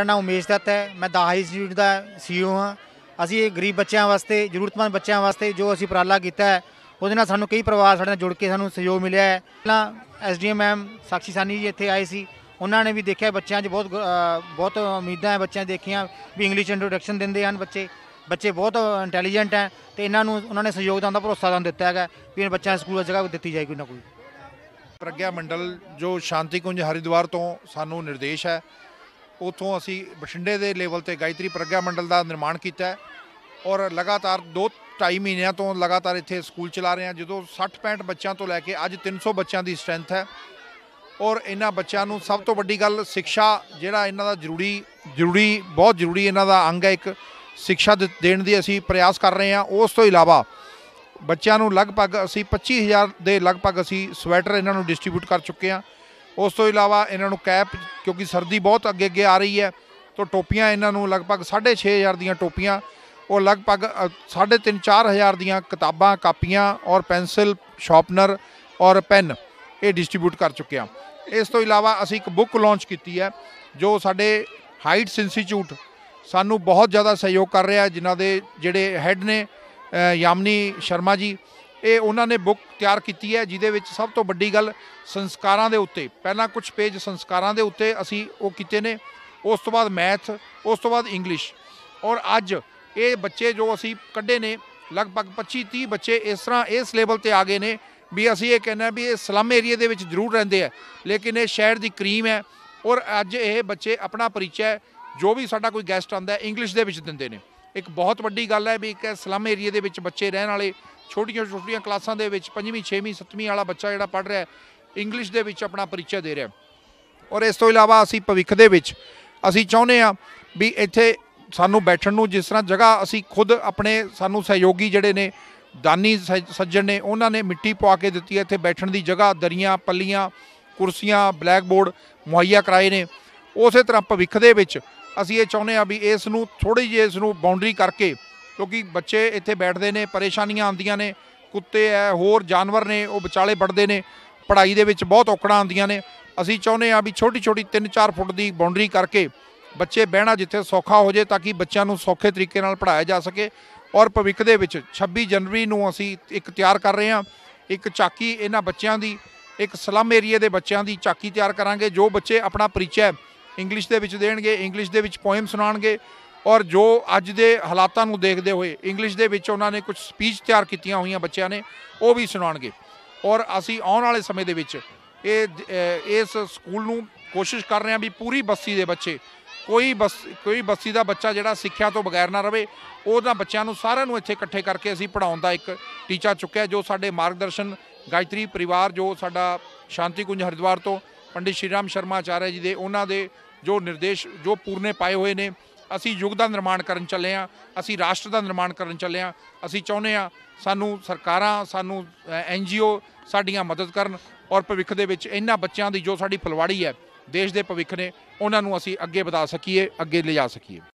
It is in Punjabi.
ਮੇਰਾ ਨਾਮ ਉਮੇਸ਼ ਦੱਤ ਹੈ ਮੈਂ ਦਾ ਹਾਈ ਇੰਸਟੀਚਿਊਟ ਦਾ ਸੀਓ ਹਾਂ ਅਸੀਂ ਇਹ ਗਰੀਬ ਬੱਚਿਆਂ ਵਾਸਤੇ ਜ਼ਰੂਰਤਮੰਦ ਬੱਚਿਆਂ ਵਾਸਤੇ ਜੋ ਅਸੀਂ ਪ੍ਰਾਲਾ ਕੀਤਾ ਹੈ ਉਹਦੇ ਨਾਲ ਸਾਨੂੰ ਕਈ ਪਰਿਵਾਰ ਸਾਡੇ ਨਾਲ ਜੁੜ ਕੇ ਸਾਨੂੰ ਸਹਿਯੋਗ ਮਿਲਿਆ ਹੈ ਪਹਿਲਾਂ ਐਸਡੀਐਮ ਮੈਮ ਸਾਖੀ ਸਾਨੀ ਜੀ ਇੱਥੇ ਆਏ ਸੀ ਉਹਨਾਂ ਨੇ ਵੀ ਦੇਖਿਆ ਬੱਚਿਆਂ 'ਚ ਬਹੁਤ ਬਹੁਤ ਉਮੀਦਾਂ ਹੈ ਬੱਚਿਆਂ ਦੇਖੀਆਂ ਵੀ ਇੰਗਲਿਸ਼ ਇੰਟਰੋਡਕਸ਼ਨ ਦਿੰਦੇ ਹਨ ਬੱਚੇ ਬੱਚੇ ਬਹੁਤ ਇੰਟੈਲੀਜੈਂਟ ਹੈ ਤੇ ਇਹਨਾਂ ਨੂੰ ਉਹਨਾਂ ਨੇ ਸਹਿਯੋਗ ਦਾ ਭਰੋਸਾ ਦਾਨ ਦਿੱਤਾ ਹੈਗਾ ਵੀ ਇਹਨਾਂ ਬੱਚਿਆਂ ਸਕੂਲ ਜਗ੍ਹਾ ਦਿੱਤੀ ਜਾਏ ਕੋਈ ਨਾ ਕੋਈ ਪ੍ਰਗਿਆ ਮੰਡਲ ਜੋ ਸ਼ਾਂਤੀ ਕੁੰਜ ਹਰਿਦੁਆਰ ਤੋਂ ਸਾਨੂੰ ਨਿਰਦੇਸ਼ ਹੈ ਉਥੋਂ ਅਸੀਂ ਬਠਿੰਡੇ ਦੇ ਲੈਵਲ ਤੇ ਗਾਇਤਰੀ ਪ੍ਰਗਿਆ ਮੰਡਲ ਦਾ ਨਿਰਮਾਣ ਕੀਤਾ ਔਰ ਲਗਾਤਾਰ 2 2.5 ਮਹੀਨਿਆਂ ਤੋਂ ਲਗਾਤਾਰ ਇੱਥੇ ਸਕੂਲ ਚਲਾ ਰਹੇ ਹਾਂ ਜਦੋਂ 60 65 ਬੱਚਿਆਂ ਤੋਂ ਲੈ ਕੇ ਅੱਜ 300 ਬੱਚਿਆਂ ਦੀ ਸਟਰੈਂਥ ਹੈ ਔਰ ਇਹਨਾਂ ਬੱਚਿਆਂ ਨੂੰ ਸਭ ਤੋਂ ਵੱਡੀ ਗੱਲ ਸਿੱਖਿਆ ਜਿਹੜਾ ਇਹਨਾਂ ਦਾ ਜ਼ਰੂਰੀ ਜ਼ਰੂਰੀ ਬਹੁਤ ਜ਼ਰੂਰੀ ਇਹਨਾਂ ਦਾ ਅੰਗ ਹੈ ਇੱਕ ਸਿੱਖਿਆ ਦੇਣ ਦੀ ਅਸੀਂ ਪ੍ਰਯਾਸ ਕਰ ਰਹੇ ਹਾਂ ਉਸ ਤੋਂ ਇਲਾਵਾ ਬੱਚਿਆਂ ਨੂੰ ਲਗਭਗ ਅਸੀਂ 25000 ਦੇ ਲਗਭਗ ਅਸੀਂ ਸਵੈਟਰ ਇਹਨਾਂ ਨੂੰ ਡਿਸਟ੍ਰੀਬਿਊਟ ਕਰ ਚੁੱਕੇ ਹਾਂ ਉਸ ਤੋਂ ਇਲਾਵਾ ਇਹਨਾਂ ਨੂੰ ਕੈਪ ਕਿਉਂਕਿ ਸਰਦੀ ਬਹੁਤ ਅੱਗੇ ਅੱਗੇ ਆ ਰਹੀ ਹੈ ਤਾਂ ਟੋਪੀਆਂ ਇਹਨਾਂ ਨੂੰ ਲਗਭਗ 6.5000 ਦੀਆਂ ਟੋਪੀਆਂ ਉਹ ਲਗਭਗ 3.5-4000 ਦੀਆਂ ਕਿਤਾਬਾਂ ਕਾਪੀਆਂ ਔਰ ਪੈਨਸਲ ਸ਼ਾਰਪਨਰ ਔਰ ਪੈਨ ਇਹ ਡਿਸਟ੍ਰੀਬਿਊਟ ਕਰ ਚੁੱਕਿਆ ਇਸ ਤੋਂ ਇਲਾਵਾ ਅਸੀਂ ਇੱਕ ਬੁੱਕ ਲਾਂਚ ਕੀਤੀ ਹੈ ਜੋ ਸਾਡੇ ਹਾਈਟਸ ਇੰਸਟੀਚਿਊਟ ਸਾਨੂੰ ਬਹੁਤ ਜ਼ਿਆਦਾ ਸਹਿਯੋਗ ਕਰ ਰਿਹਾ ਜਿਨ੍ਹਾਂ ਦੇ ਜਿਹੜੇ ਹੈੱਡ ਨੇ ਯਾਮਨੀ ਸ਼ਰਮਾ ਜੀ ਇਹ ਉਹਨਾਂ ਨੇ ਬੁੱਕ ਤਿਆਰ ਕੀਤੀ ਹੈ ਜਿਹਦੇ ਵਿੱਚ ਸਭ ਤੋਂ ਵੱਡੀ ਗੱਲ ਸੰਸਕਾਰਾਂ ਦੇ ਉੱਤੇ ਪਹਿਲਾਂ ਕੁਝ ਪੇਜ ਸੰਸਕਾਰਾਂ ਦੇ ਉੱਤੇ ਅਸੀਂ ਉਹ ਕੀਤੇ ਨੇ ਉਸ ਤੋਂ ਬਾਅਦ ਮੈਥ ਉਸ ਤੋਂ ਬਾਅਦ ਇੰਗਲਿਸ਼ ਔਰ ਅੱਜ ਇਹ ਬੱਚੇ ਜੋ ਅਸੀਂ ਕੱਢੇ ਨੇ ਲਗਭਗ 25 30 ਬੱਚੇ ਇਸ ਤਰ੍ਹਾਂ ਇਸ ਲੈਵਲ ਤੇ ਆ ਗਏ ਨੇ ਵੀ ਅਸੀਂ ਇਹ ਕਹਿੰਨਾ ਵੀ ਇਹ ਸਲਮ ਏਰੀਆ ਦੇ ਵਿੱਚ ਜ਼ਰੂਰ ਰਹਿੰਦੇ ਆ ਲੇਕਿਨ ਇਹ ਸ਼ਹਿਰ ਦੀ ਕਰੀਮ ਹੈ ਔਰ ਅੱਜ ਇਹ ਬੱਚੇ ਆਪਣਾ ਪਰਿਚੈ ਜੋ ਵੀ ਸਾਡਾ ਕੋਈ ਗੈਸਟ ਆਉਂਦਾ ਹੈ ਇੰਗਲਿਸ਼ ਦੇ ਵਿੱਚ ਦਿੰਦੇ ਨੇ ਇੱਕ ਬਹੁਤ ਵੱਡੀ ਗੱਲ ਹੈ ਵੀ ਇੱਕ ਸਲਮ ਏਰੀਆ ਦੇ ਵਿੱਚ ਬੱਚੇ ਰਹਿਣ ਵਾਲੇ ਛੋਟੀਆਂ ਛੋਟੀਆਂ ਕਲਾਸਾਂ ਦੇ ਵਿੱਚ 5ਵੀਂ 6ਵੀਂ 7ਵੀਂ ਵਾਲਾ ਬੱਚਾ ਜਿਹੜਾ ਪੜ ਰਿਹਾ ਇੰਗਲਿਸ਼ ਦੇ ਵਿੱਚ ਆਪਣਾ ਪਰਿਚੈ ਦੇ ਰਿਹਾ ਔਰ ਇਸ ਤੋਂ ਇਲਾਵਾ ਅਸੀਂ ਭਵਿੱਖ ਦੇ ਵਿੱਚ ਅਸੀਂ ਚਾਹੁੰਦੇ ਆ ਵੀ ਇੱਥੇ ਸਾਨੂੰ ਬੈਠਣ ਨੂੰ ਜਿਸ ਤਰ੍ਹਾਂ ਜਗ੍ਹਾ ਅਸੀਂ ਖੁਦ ਆਪਣੇ ਸਾਨੂੰ ਸਹਿਯੋਗੀ ਜਿਹੜੇ ਨੇ ਦਾਨੀ ਸੱਜਣ ਨੇ ਉਹਨਾਂ ਨੇ ਮਿੱਟੀ ਪਵਾ ਕੇ ਦਿੱਤੀ ਹੈ ਇੱਥੇ ਬੈਠਣ ਦੀ ਜਗ੍ਹਾ ਦਰੀਆਂ ਪੱਲੀਆਂ ਕੁਰਸੀਆਂ ਬਲੈਕ ਬੋਰਡ ਮੁਹੱਈਆ ਕਰਾਏ ਨੇ ਉਸੇ ਤਰ੍ਹਾਂ ਭਵਿੱਖ ਦੇ ਵਿੱਚ ਅਸੀਂ ਇਹ ਚਾਹੁੰਦੇ ਆ ਵੀ ਇਸ ਨੂੰ ਥੋੜੀ ਜਿਹੀ ਇਸ ਨੂੰ ਬਾਉਂਡਰੀ ਕਰਕੇ ਕਿਉਂਕਿ ਬੱਚੇ ਇੱਥੇ ਬੈਠਦੇ ਨੇ ਪਰੇਸ਼ਾਨੀਆਂ ਆਉਂਦੀਆਂ ਨੇ ਕੁੱਤੇ ਐ ਹੋਰ ਜਾਨਵਰ ਨੇ ਉਹ ਵਿਚਾਲੇ ਵੜਦੇ ਨੇ ਪੜ੍ਹਾਈ ਦੇ ਵਿੱਚ ਬਹੁਤ ਔਕੜਾਂ ਆਉਂਦੀਆਂ ਨੇ ਅਸੀਂ ਚਾਹੁੰਦੇ ਆ ਵੀ ਛੋਟੀ ਛੋਟੀ 3-4 ਫੁੱਟ ਦੀ ਬਾਉਂਡਰੀ ਕਰਕੇ ਬੱਚੇ ਬਹਿਣਾ ਜਿੱਥੇ ਸੌਖਾ ਹੋ ਜੇ ਤਾਂ ਕਿ ਬੱਚਿਆਂ ਨੂੰ ਸੌਖੇ ਤਰੀਕੇ ਨਾਲ ਪੜਾਇਆ ਜਾ ਸਕੇ ਔਰ ਭਵਿੱਖ ਦੇ ਵਿੱਚ 26 ਜਨਵਰੀ ਨੂੰ ਅਸੀਂ ਇੱਕ ਤਿਆਰ ਕਰ ਰਹੇ ਹਾਂ ਇੱਕ ਚਾਕੀ ਇਹਨਾਂ ਬੱਚਿਆਂ ਦੀ ਇੱਕ ਸਲਮ ਏਰੀਆ ਦੇ ਬੱਚਿਆਂ ਦੀ ਚਾਕੀ ਤਿਆਰ ਕਰਾਂਗੇ ਜੋ ਬੱਚੇ ਆਪਣਾ ਪਰਿਚੈ ਇੰਗਲਿਸ਼ ਦੇ ਵਿੱਚ ਦੇਣਗੇ ਇੰਗਲਿਸ਼ ਦੇ ਵਿੱਚ ਪੋਇਮ ਸੁਣਾਣਗੇ ਔਰ ਜੋ ਅੱਜ ਦੇ ਹਾਲਾਤਾਂ ਨੂੰ ਦੇਖਦੇ ਹੋਏ ਇੰਗਲਿਸ਼ ਦੇ ਵਿੱਚ ਉਹਨਾਂ ਨੇ ਕੁਝ ਸਪੀਚ ਤਿਆਰ ਕੀਤੀਆਂ ਹੋਈਆਂ ਬੱਚਿਆਂ ਨੇ ਉਹ ਵੀ ਸੁਣਾਣਗੇ ਔਰ ਅਸੀਂ ਆਉਣ ਵਾਲੇ ਸਮੇਂ ਦੇ ਵਿੱਚ ਇਹ ਇਸ ਸਕੂਲ ਨੂੰ ਕੋਸ਼ਿਸ਼ ਕਰ ਰਹੇ ਹਾਂ ਵੀ ਪੂਰੀ ਬਸਤੀ ਦੇ ਬੱਚੇ ਕੋਈ ਬਸ ਕੋਈ ਬਸਤੀ ਦਾ ਬੱਚਾ ਜਿਹੜਾ ਸਿੱਖਿਆ ਤੋਂ ਬਗੈਰ ਨਾ ਰਵੇ ਉਹਨਾਂ ਬੱਚਿਆਂ ਨੂੰ ਸਾਰਿਆਂ ਨੂੰ ਇੱਥੇ ਇਕੱਠੇ ਕਰਕੇ ਅਸੀਂ ਪੜਾਉਣ ਦਾ ਇੱਕ ਟੀਚਾ ਚੁੱਕਿਆ ਜੋ ਸਾਡੇ ਮਾਰਗਦਰਸ਼ਨ ਗਾਇਤਰੀ ਪਰਿਵਾਰ ਜੋ ਸਾਡਾ ਸ਼ਾਂਤੀ ਕੁੰਜ ਹਰਿਦਵਾਰ ਤੋਂ ਪੰਡਿਤ ਸ਼੍ਰੀ ਰਾਮ ਸ਼ਰਮਾ ਆਚਾਰਿਆ ਜੀ ਦੇ ਉਹਨਾਂ ਦੇ ਜੋ ਨਿਰਦੇਸ਼ ਜੋ ਪੂਰਨੇ ਪਾਏ ਹੋਏ ਨੇ ਅਸੀਂ ਯੁੱਗ ਦਾ ਨਿਰਮਾਣ ਕਰਨ ਚੱਲੇ ਆ ਅਸੀਂ ਰਾਸ਼ਟਰ ਦਾ ਨਿਰਮਾਣ ਕਰਨ ਚੱਲੇ ਆ ਅਸੀਂ ਚਾਹੁੰਦੇ ਆ ਸਾਨੂੰ ਸਰਕਾਰਾਂ ਸਾਨੂੰ ਐਨਜੀਓ ਸਾਡੀਆਂ ਮਦਦ ਕਰਨ ਔਰ ਭਵਿੱਖ ਦੇ ਵਿੱਚ ਇਹਨਾਂ ਬੱਚਿਆਂ ਦੀ ਜੋ ਸਾਡੀ ਫਲਵਾੜੀ ਹੈ ਦੇਸ਼ ਦੇ ਭਵਿੱਖ ਨੇ ਉਹਨਾਂ ਨੂੰ ਅਸੀਂ ਅੱਗੇ ਵਧਾ ਸਕੀਏ ਅੱਗੇ ਲਿਜਾ ਸਕੀਏ